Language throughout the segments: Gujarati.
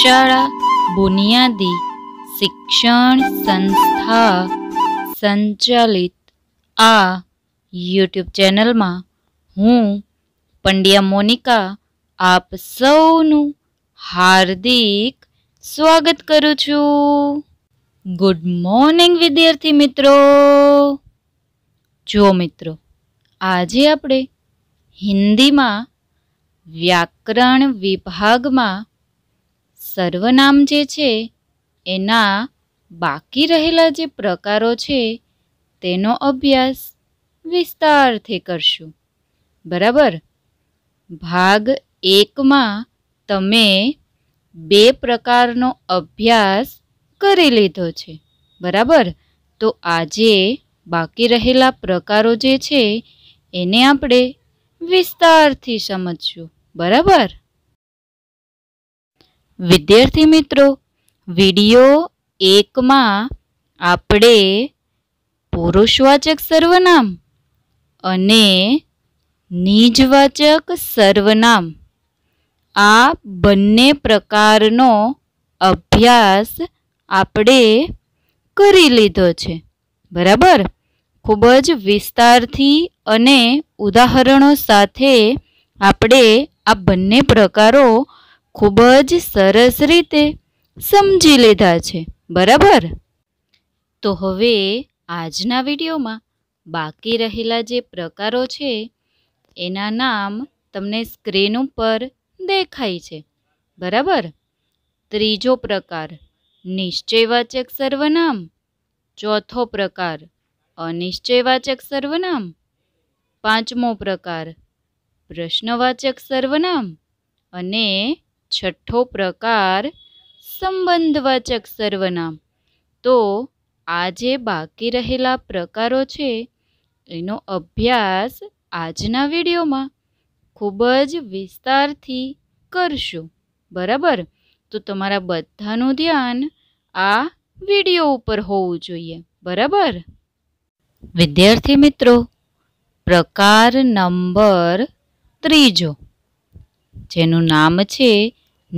શાળા બુનિયાદી શિક્ષણ સંસ્થા સંચાલિત આ યુટ્યુબ ચેનલમાં હું પંડ્યા મોનિકા આપ સૌનું હાર્દિક સ્વાગત કરું છું ગુડ મોર્નિંગ વિદ્યાર્થી મિત્રો જો મિત્રો આજે આપણે હિન્દીમાં વ્યાકરણ વિભાગમાં સર્વનામ જે છે એના બાકી રહેલા જે પ્રકારો છે તેનો અભ્યાસ વિસ્તારથી કરશું બરાબર ભાગ એકમાં તમે બે પ્રકારનો અભ્યાસ કરી લીધો છે બરાબર તો આજે બાકી રહેલા પ્રકારો જે છે એને આપણે વિસ્તારથી સમજશું બરાબર વિદ્યાર્થી મિત્રો વિડિયો એકમાં આપણે પુરુષવાચક સર્વનામ અને નિજવાચક સર્વનામ આ બંને પ્રકારનો અભ્યાસ આપણે કરી લીધો છે બરાબર ખૂબ જ વિસ્તારથી અને ઉદાહરણો સાથે આપણે આ બંને પ્રકારો ખૂબ જ સરસ રીતે સમજી લીધા છે બરાબર તો હવે આજના વિડીયોમાં બાકી રહેલા જે પ્રકારો છે એના નામ તમને સ્ક્રીન ઉપર દેખાય છે બરાબર ત્રીજો પ્રકાર નિશ્ચયવાચક સર્વનામ ચોથો પ્રકાર અનિશ્ચયવાચક સર્વનામ પાંચમો પ્રકાર પ્રશ્નવાચક સર્વનામ અને છઠ્ઠો પ્રકાર સંબંધવાચક સર્વનામ તો આજે બાકી રહેલા પ્રકારો છે એનો અભ્યાસ આજના વિડીયોમાં ખૂબ જ વિસ્તારથી કરશું બરાબર તો તમારા બધાનું ધ્યાન આ વિડીયો ઉપર હોવું જોઈએ બરાબર વિદ્યાર્થી મિત્રો પ્રકાર નંબર ત્રીજો જેનું નામ છે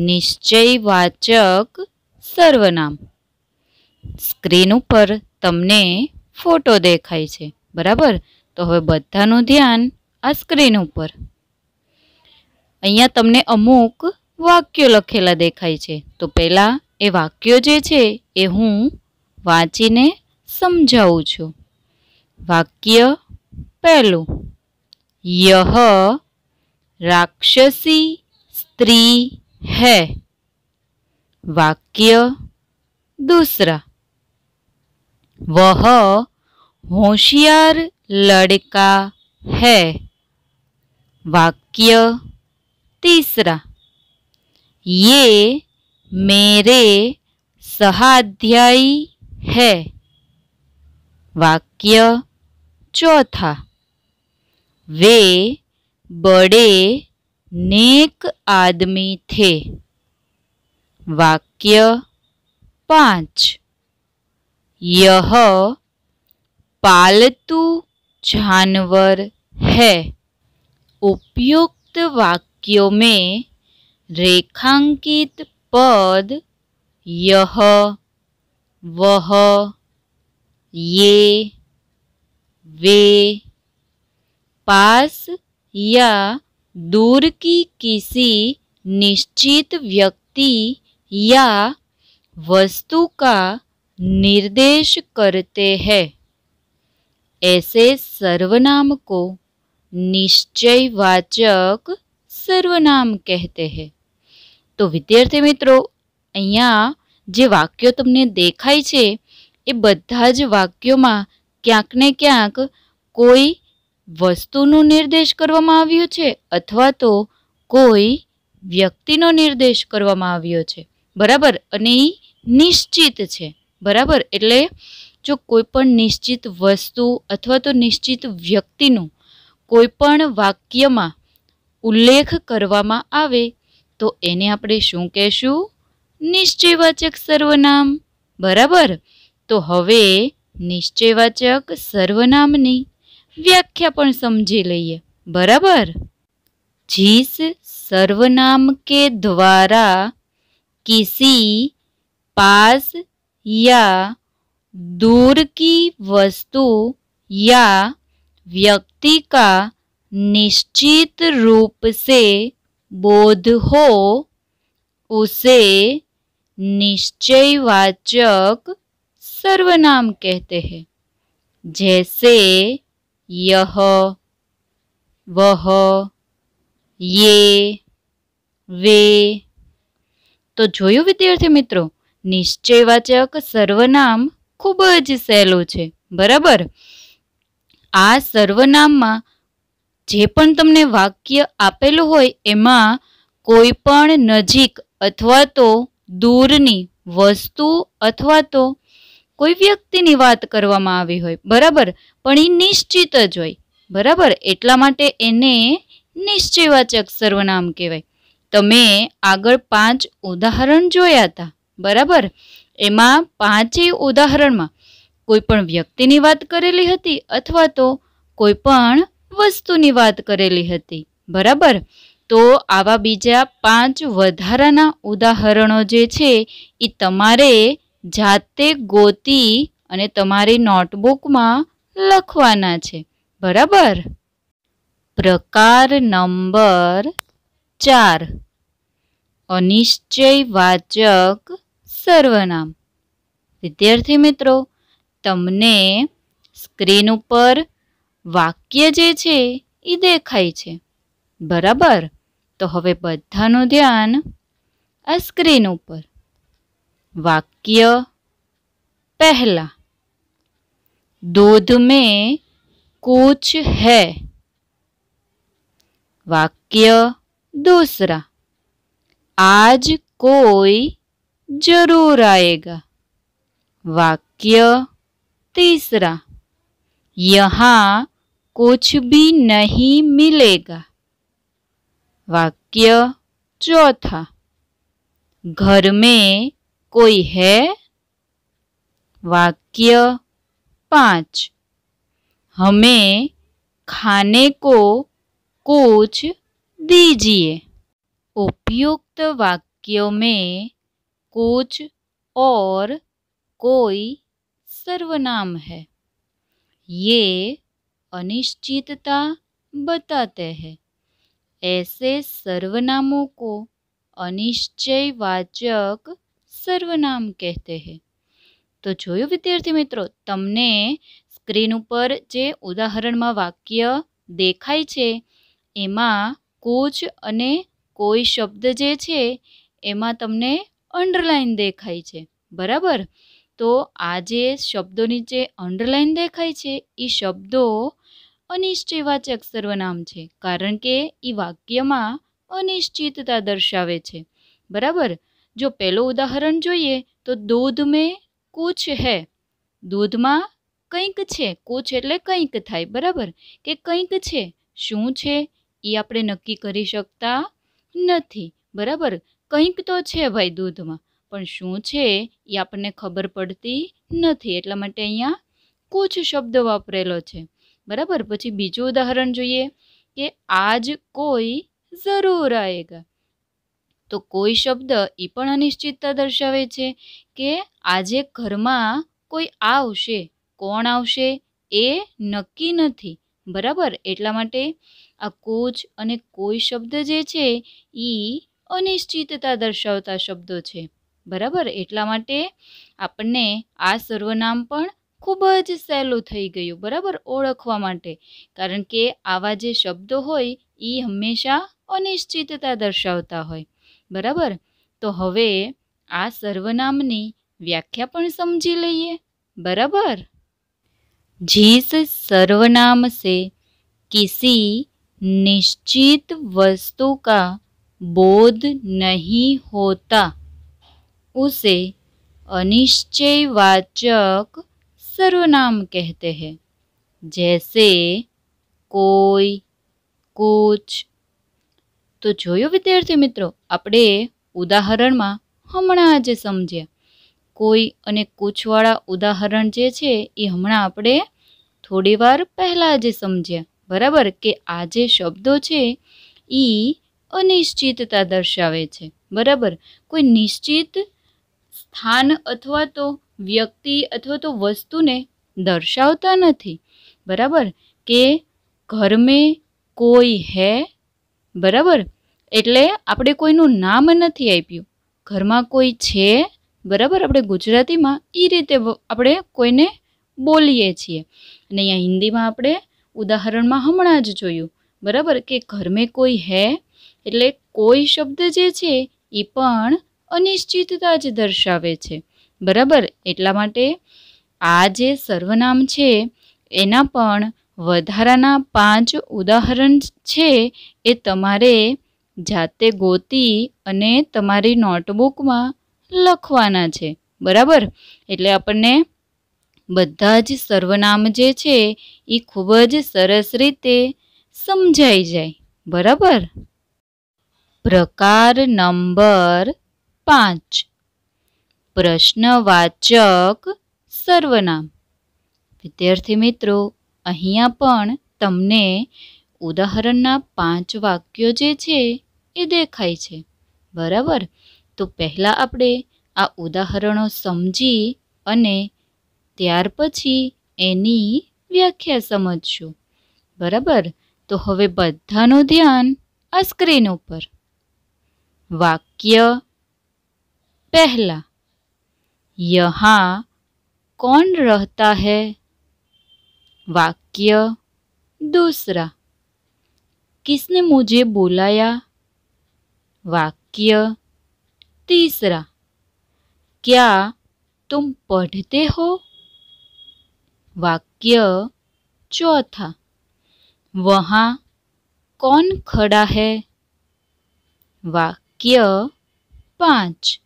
નિશ્ચય વાચક સર્વનામ સ્ક્રીન ઉપર તમને ફોટો દેખાય છે બરાબર તો હવે બધાનું ધ્યાન આ સ્ક્રીન ઉપર અહીંયા તમને અમુક વાક્યો લખેલા દેખાય છે તો પહેલાં એ વાક્યો જે છે એ હું વાંચીને સમજાવું છું વાક્ય પહેલું યહ રાક્ષસી સ્ત્રી है वाक्य दूसरा वह होशियार लड़का है वाक्य तीसरा ये मेरे सहाध्यायी है वाक्य चौथा वे बड़े नेक आदमी थे वाक्य पाँच यह पालतू जानवर है उपयुक्त वाक्यों में रेखांकित पद यह वह ये वे पास या दूर की किसी निश्चित व्यक्ति या वस्तु का निर्देश करते हैं ऐसे सर्वनाम को निश्चयवाचक सर्वनाम कहते हैं तो विद्यार्थी मित्रों अँ वक्य तमने देखाय बदाज वाक्यों में क्या ने क्या कोई વસ્તુનો નિર્દેશ કરવામાં આવ્યો છે અથવા તો કોઈ વ્યક્તિનો નિર્દેશ કરવામાં આવ્યો છે બરાબર અને એ નિશ્ચિત છે બરાબર એટલે જો કોઈ પણ નિશ્ચિત વસ્તુ અથવા તો નિશ્ચિત વ્યક્તિનું કોઈ પણ વાક્યમાં ઉલ્લેખ કરવામાં આવે તો એને આપણે શું કહેશું નિશ્ચયવાચક સર્વનામ બરાબર તો હવે નિશ્ચયવાચક સર્વનામની व्याख्या समझी लीए बराबर जिस सर्वनाम के द्वारा किसी पास या दूर की वस्तु या व्यक्ति का निश्चित रूप से बोध हो उसे निश्चयवाचक सर्वनाम कहते हैं जैसे યહ વહ યે વે તો જોયું વિદ્યાર્થી મિત્રો નિશ્ચયવાચક સર્વનામ ખૂબ જ સહેલું છે બરાબર આ સર્વનામમાં જે પણ તમને વાક્ય આપેલું હોય એમાં કોઈ પણ નજીક અથવા તો દૂરની વસ્તુ અથવા તો કોઈ વ્યક્તિની વાત કરવામાં આવી હોય બરાબર પણ એ નિશ્ચિત જ હોય બરાબર એટલા માટે એને નિશ્ચયવાચક સર્વનામ કહેવાય તમે આગળ પાંચ ઉદાહરણ જોયા હતા બરાબર એમાં પાંચેય ઉદાહરણમાં કોઈ પણ વ્યક્તિની વાત કરેલી હતી અથવા તો કોઈ પણ વસ્તુની વાત કરેલી હતી બરાબર તો આવા બીજા પાંચ વધારાના ઉદાહરણો જે છે એ તમારે જાતે ગોતી અને તમારી નોટબુકમાં લખવાના છે બરાબર પ્રકાર નંબર ચાર અનિશ્ચય વાચક સર્વનામ વિદ્યાર્થી મિત્રો તમને સ્ક્રીન ઉપર વાક્ય જે છે એ દેખાય છે બરાબર તો હવે બધાનું ધ્યાન આ સ્ક્રીન ઉપર वाक्य पहला दूध में कुछ है वाक्य दूसरा आज कोई जरूर आएगा वाक्य तीसरा यहाँ कुछ भी नहीं मिलेगा वाक्य चौथा घर में कोई है वाक्य पांच हमें खाने को कुछ दीजिए उपयुक्त वाक्यों में कुछ और कोई सर्वनाम है ये अनिश्चितता बताते हैं ऐसे सर्वनामों को अनिश्चयवाचक સર્વનામ કહેતે હે તો જોયું વિદ્યાર્થી મિત્રો તમને સ્ક્રીન ઉપર જે ઉદાહરણમાં વાક્ય દેખાય છે એમાં કુચ અને કોઈ શબ્દ જે છે એમાં તમને અંડરલાઇન દેખાય છે બરાબર તો આ જે શબ્દોની જે અંડરલાઈન દેખાય છે એ શબ્દો અનિશ્ચયવાચક સર્વનામ છે કારણ કે એ વાક્યમાં અનિશ્ચિતતા દર્શાવે છે બરાબર જો પહેલું ઉદાહરણ જોઈએ તો દૂધ મેં કુછ હૈ દૂધમાં કંઈક છે કુછ એટલે કંઈક થાય બરાબર કે કંઈક છે શું છે એ આપણે નક્કી કરી શકતા નથી બરાબર કંઈક તો છે ભાઈ દૂધમાં પણ શું છે એ આપણને ખબર પડતી નથી એટલા માટે અહીંયા કુછ શબ્દ વાપરેલો છે બરાબર પછી બીજું ઉદાહરણ જોઈએ કે આજ કોઈ જરૂર આવેગા તો કોઈ શબ્દ એ પણ અનિશ્ચિતતા દર્શાવે છે કે આજે ઘરમાં કોઈ આવશે કોણ આવશે એ નક્કી નથી બરાબર એટલા માટે આ કોચ અને કોઈ શબ્દ જે છે એ અનિશ્ચિતતા દર્શાવતા શબ્દો છે બરાબર એટલા માટે આપણને આ સર્વનામ પણ ખૂબ જ સહેલું થઈ ગયું બરાબર ઓળખવા માટે કારણ કે આવા જે શબ્દો હોય એ હંમેશા અનિશ્ચિતતા દર્શાવતા હોય બરાબર તો હવે આ સર્વનામની व्याख्या પણ સમજી લઈએ બરાબર जिस सर्वनाम से किसी निश्चित वस्तु का बोध नहीं होता उसे अनिश्चयवाचक सर्वनाम कहते हैं जैसे कोई कुछ તો જોયું વિદ્યાર્થી મિત્રો આપણે ઉદાહરણમાં હમણાં આજે સમજ્યા કોઈ અને કૂછવાળા ઉદાહરણ જે છે એ હમણાં આપણે થોડી વાર પહેલાં આજે સમજ્યા બરાબર કે આ જે શબ્દો છે એ અનિશ્ચિતતા દર્શાવે છે બરાબર કોઈ નિશ્ચિત સ્થાન અથવા તો વ્યક્તિ અથવા તો વસ્તુને દર્શાવતા નથી બરાબર કે ઘર મેં કોઈ હૈ બરાબર એટલે આપણે કોઈનું નામ નથી આપ્યું ઘરમાં કોઈ છે બરાબર આપણે ગુજરાતીમાં એ રીતે આપણે કોઈને બોલીએ છીએ અને અહીંયા હિન્દીમાં આપણે ઉદાહરણમાં હમણાં જ જોયું બરાબર કે ઘરમે કોઈ હે એટલે કોઈ શબ્દ જે છે એ પણ અનિશ્ચિતતા જ દર્શાવે છે બરાબર એટલા માટે આ જે સર્વનામ છે એના પણ વધારાના પાંચ ઉદાહરણ છે એ તમારે જાતે ગોતી અને તમારી નોટબુકમાં લખવાના છે બરાબર એટલે આપણને બધા જ સર્વનામ જે છે એ ખૂબ જ સરસ રીતે સમજાઈ જાય બરાબર પ્રકાર નંબર પાંચ પ્રશ્નવાચક સર્વનામ વિદ્યાર્થી મિત્રો અહીંયા પણ તમને ઉદાહરણના પાંચ વાક્યો જે છે એ દેખાય છે બરાબર તો પહેલાં આપણે આ ઉદાહરણો સમજી અને ત્યાર પછી એની વ્યાખ્યા સમજશું બરાબર તો હવે બધાનું ધ્યાન આ સ્ક્રીન ઉપર વાક્ય પહેલા યહા કોણ રહેતા હૈ वाक्य दूसरा किसने मुझे बुलाया वाक्य तीसरा क्या तुम पढ़ते हो वाक्य चौथा वहाँ कौन खड़ा है वाक्य पाँच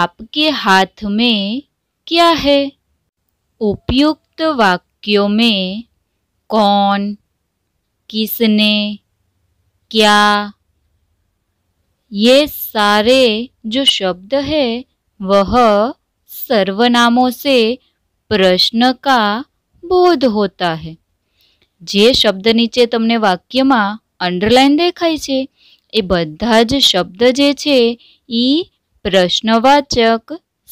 आपके हाथ में क्या है उपयुक्त वाक्य वाक्यों में कौन किसने क्या ये सारे जो शब्द है वह सर्वनामों से પ્રશ્ન કા બોધ હોતા હે જે શબ્દ નીચે તમને વાક્યમાં અંડરલાઈન દેખાય છે એ બધા જ શબ્દ જે છે એ પ્રશ્નવાચક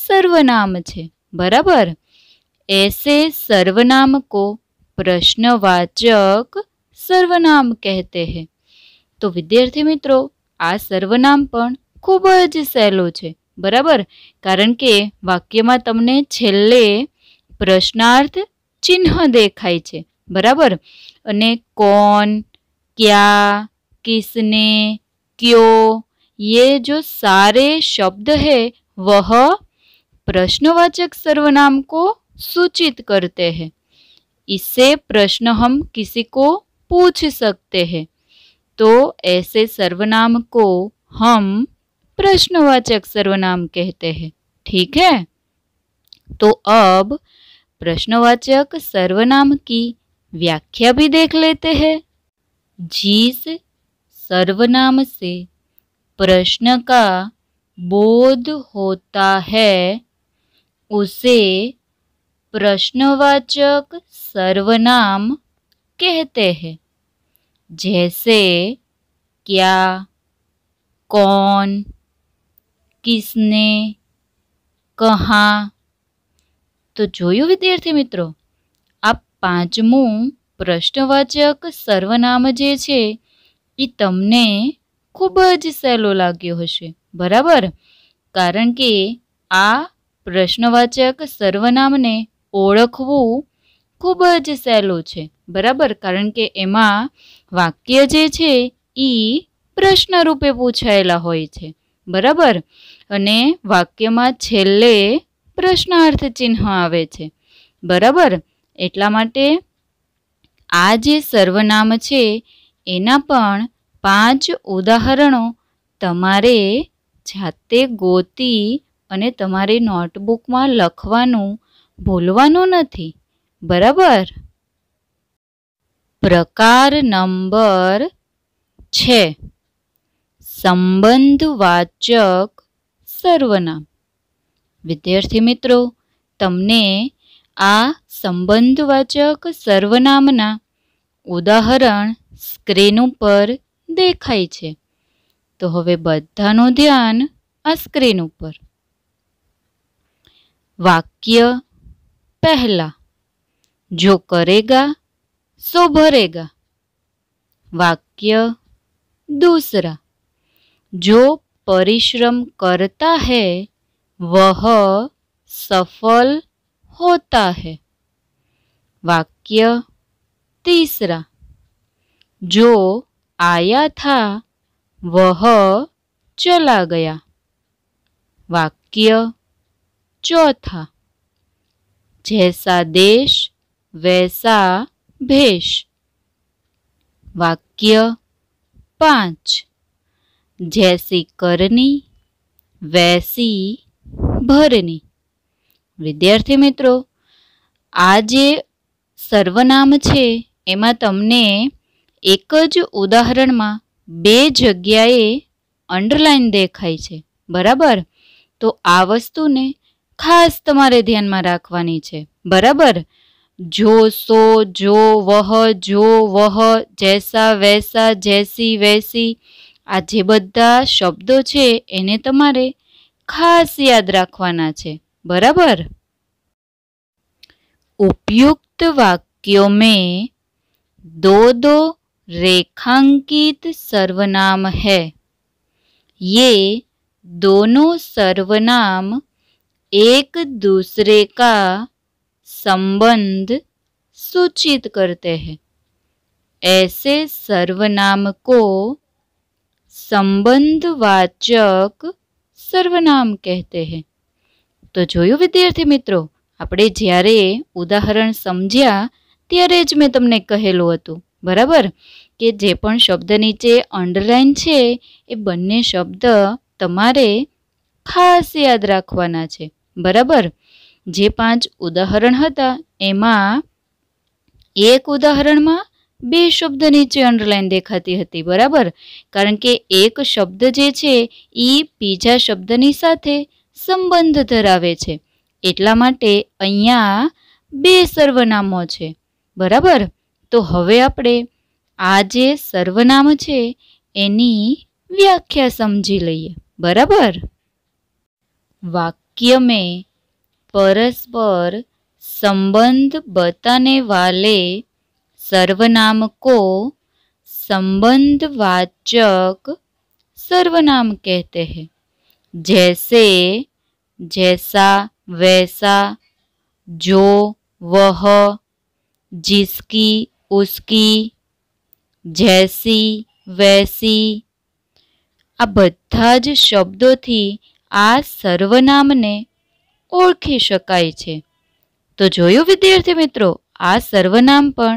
સર્વનામ છે બરાબર ऐसे सर्वनाम को પ્રશ્નવાચક સર્વનામ કહેતે હે તો વિદ્યાર્થી મિત્રો આ સર્વનામ પણ ખૂબ જ સહેલું છે બરાબર કારણ કે વાક્યમાં તમને છેલ્લે પ્રશ્નાર્થ ચિહ્ન દેખાય છે બરાબર અને કોણ ક્યાં કિસને ક્યો યે જો સારે શબ્દ હે વહ પ્રશ્નવાચક સર્વનામ કો सूचित करते हैं इससे प्रश्न हम किसी को पूछ सकते हैं तो ऐसे सर्वनाम को हम प्रश्नवाचक सर्वनाम कहते हैं ठीक है तो अब प्रश्नवाचक सर्वनाम की व्याख्या भी देख लेते हैं जिस सर्वनाम से प्रश्न का बोध होता है उसे પ્રશ્નવાચક સર્વનામ કહેતે હૈ જૈસે क्या कौन કિસને કહા તો જોયું વિદ્યાર્થી મિત્રો આ પાંચમું પ્રશ્નવાચક સર્વનામ જે છે એ તમને ખૂબ જ સહેલો લાગ્યો હશે બરાબર કારણ કે આ પ્રશ્નવાચક સર્વનામને ઓળખવું ખૂબ જ સહેલું છે બરાબર કારણ કે એમાં વાક્ય જે છે એ પ્રશ્ન રૂપે પૂછાયેલા હોય છે બરાબર અને વાક્યમાં છેલ્લે પ્રશ્નાર્થ ચિહ્ન આવે છે બરાબર એટલા માટે આ જે સર્વનામ છે એના પણ પાંચ ઉદાહરણો તમારે જાતે ગોતી અને તમારી નોટબુકમાં લખવાનું બોલવાનું નથી બરાબર પ્રકાર નંબર છે સંબંધવાચક સર્વનામ વિદ્યાર્થી મિત્રો તમને આ સંબંધવાચક સર્વનામના ઉદાહરણ સ્ક્રીન ઉપર દેખાય છે તો હવે બધાનું ધ્યાન આ સ્ક્રીન ઉપર વાક્ય पहला जो करेगा सो भरेगा वाक्य दूसरा जो परिश्रम करता है वह सफल होता है वाक्य तीसरा जो आया था वह चला गया वाक्य चौथा જૈસા દેશ વૈસા ભેષ વાક્ય પાંચ જૈસી કરની વૈસી ભરની વિદ્યાર્થી મિત્રો આ જે સર્વનામ છે એમાં તમને એક જ ઉદાહરણમાં બે જગ્યાએ અંડરલાઈન દેખાય છે બરાબર તો આ વસ્તુને ખાસ તમારે ધ્યાનમાં રાખવાની છે બરાબર જો સો જો વહ જો વહ જૈસા વૈસા જૈસી વૈસી આ જે બધા શબ્દો છે એને તમારે ખાસ યાદ રાખવાના છે બરાબર ઉપયુક્ત વાક્યો મેં દો દો રેખાંકિત સર્વનામ હૈ યે दोनों સર્વનામ एक दूसरे का संबंध सूचित करते हैं ऐसे सर्वनाम को સંબંધવાચક સર્વનામ કહેતે હે તો જોયું વિદ્યાર્થી મિત્રો આપણે જ્યારે ઉદાહરણ સમજ્યા ત્યારે જ મેં તમને કહેલું હતું બરાબર કે જે પણ શબ્દ નીચે અંડરલાઇન છે એ બંને શબ્દ તમારે ખાસ યાદ રાખવાના છે બરાબર જે પાંચ ઉદાહરણ હતા એમાં એક ઉદાહરણમાં બે શબ્દ નીચે અંડરલાઈન દેખાતી હતી બરાબર કારણ કે એક શબ્દ જે છે એ બીજા શબ્દની સાથે સંબંધ ધરાવે છે એટલા માટે અહીંયા બે સર્વનામો છે બરાબર તો હવે આપણે આ જે સર્વનામ છે એની વ્યાખ્યા સમજી લઈએ બરાબર વાક્ય वाक्य में परस्पर संबंध बताने वाले सर्वनाम को संबंधवाचक सर्वनाम कहते हैं जैसे जैसा वैसा जो वह जिसकी उसकी जैसी वैसी आ बदाज शब्दों थी આ સર્વનામને ઓળખી શકાય છે તો જોયું વિદ્યાર્થી મિત્રો આ સર્વનામ પણ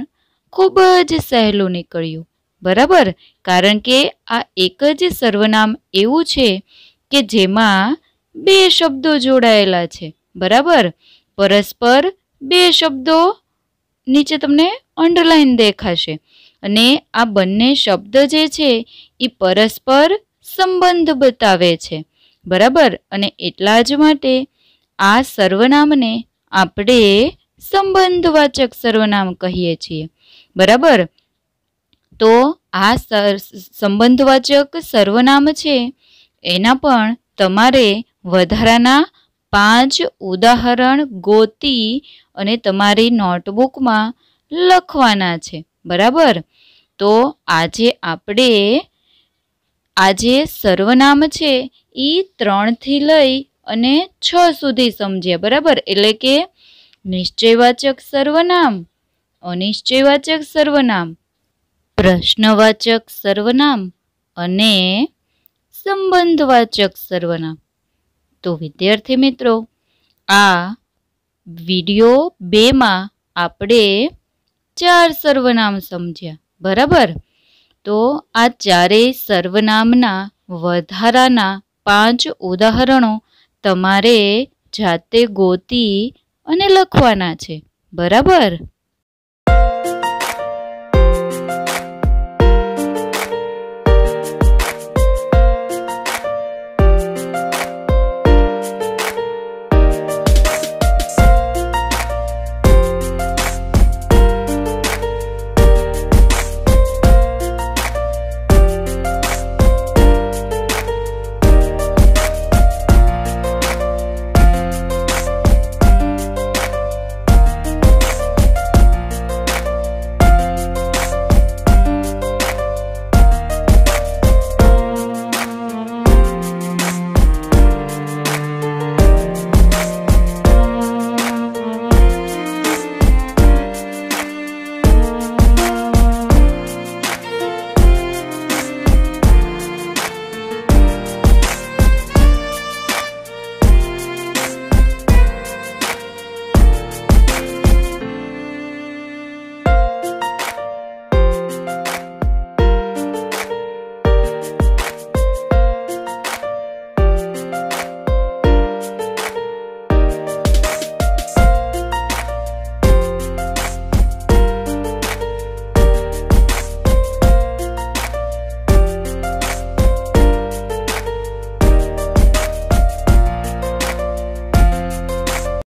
ખૂબ જ સહેલું નીકળ્યું બરાબર કારણ કે આ એક જ સર્વનામ એવું છે કે જેમાં બે શબ્દો જોડાયેલા છે બરાબર પરસ્પર બે શબ્દો નીચે તમને અંડરલાઈન દેખાશે અને આ બંને શબ્દ જે છે એ પરસ્પર સંબંધ બતાવે છે બરાબર અને એટલા જ માટે આ સર્વનામને આપણે સંબંધવાચક સર્વનામ કહીએ છીએ બરાબર તો આ સંબંધવાચક સર્વનામ છે એના પણ તમારે વધારાના પાંચ ઉદાહરણ ગોતી અને તમારી નોટબુકમાં લખવાના છે બરાબર તો આજે આપણે આજે સર્વનામ છે એ ત્રણથી લઈ અને છ સુધી સમજ્યા બરાબર એટલે કે નિશ્ચયવાચક સર્વનામ અનિશ્ચયવાચક સર્વનામ પ્રશ્નવાચક સર્વનામ અને સંબંધવાચક સર્વનામ તો વિદ્યાર્થી મિત્રો આ વિડિયો બેમાં આપણે ચાર સર્વનામ સમજ્યા બરાબર તો આ ચારેય સર્વનામના વધારાના પાંચ ઉદાહરણો તમારે જાતે ગોતી અને લખવાના છે બરાબર